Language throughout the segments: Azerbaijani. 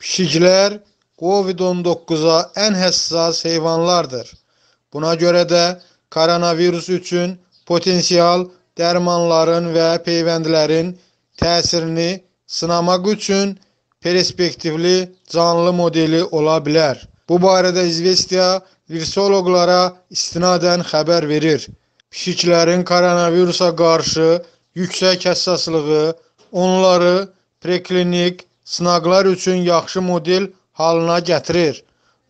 Pişiklər COVID-19-a ən həssas heyvanlardır. Buna görə də koronavirus üçün potensial dərmanların və peyvəndlərin təsirini sınamaq üçün perspektivli canlı modeli ola bilər. Bu barədə İzvestiya virsoloqlara istinadən xəbər verir. Pişiklərin koronavirusa qarşı yüksək həssaslığı onları preklinik sınaqlar üçün yaxşı model halına gətirir.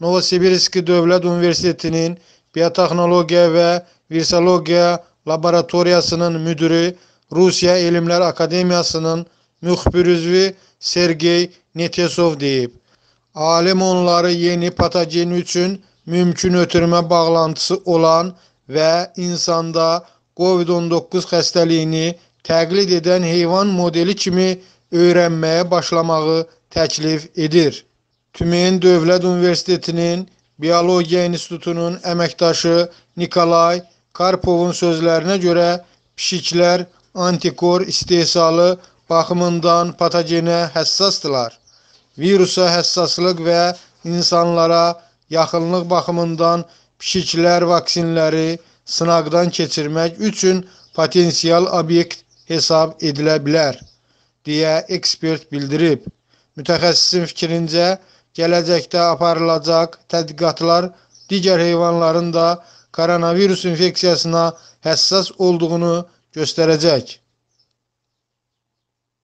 Novosibirski Dövlət Universitetinin Biotexnologiya və Virsologiya Laboratoriyasının müdiri, Rusiya Elmlər Akademiyasının müxbir üzvü Sergey Netesov deyib. Alim onları yeni patogen üçün mümkün ötürmə bağlantısı olan və insanda COVID-19 xəstəliyini təqlid edən heyvan modeli kimi öyrənməyə başlamağı təklif edir. Tümen Dövlət Universitetinin Biologiya İnstitutunun əməkdaşı Nikolay Karpovun sözlərinə görə pişiklər antikor istehsalı baxımından patogenə həssasdırlar. Virusa həssaslıq və insanlara yaxınlıq baxımından pişiklər vaksinləri sınaqdan keçirmək üçün potensial obyekt hesab edilə bilər deyə ekspert bildirib. Mütəxəssisin fikrincə, gələcəkdə aparılacaq tədqiqatlar digər heyvanların da koronavirus infeksiyasına həssas olduğunu göstərəcək.